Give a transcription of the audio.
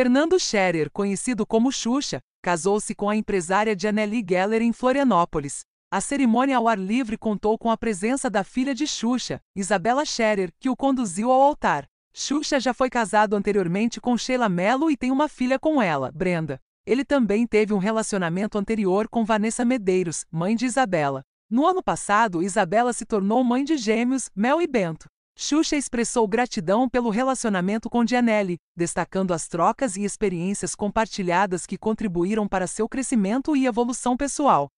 Fernando Scherer, conhecido como Xuxa, casou-se com a empresária Janelli Geller em Florianópolis. A cerimônia ao ar livre contou com a presença da filha de Xuxa, Isabela Scherer, que o conduziu ao altar. Xuxa já foi casado anteriormente com Sheila Mello e tem uma filha com ela, Brenda. Ele também teve um relacionamento anterior com Vanessa Medeiros, mãe de Isabela. No ano passado, Isabela se tornou mãe de gêmeos, Mel e Bento. Xuxa expressou gratidão pelo relacionamento com Dianelli, destacando as trocas e experiências compartilhadas que contribuíram para seu crescimento e evolução pessoal.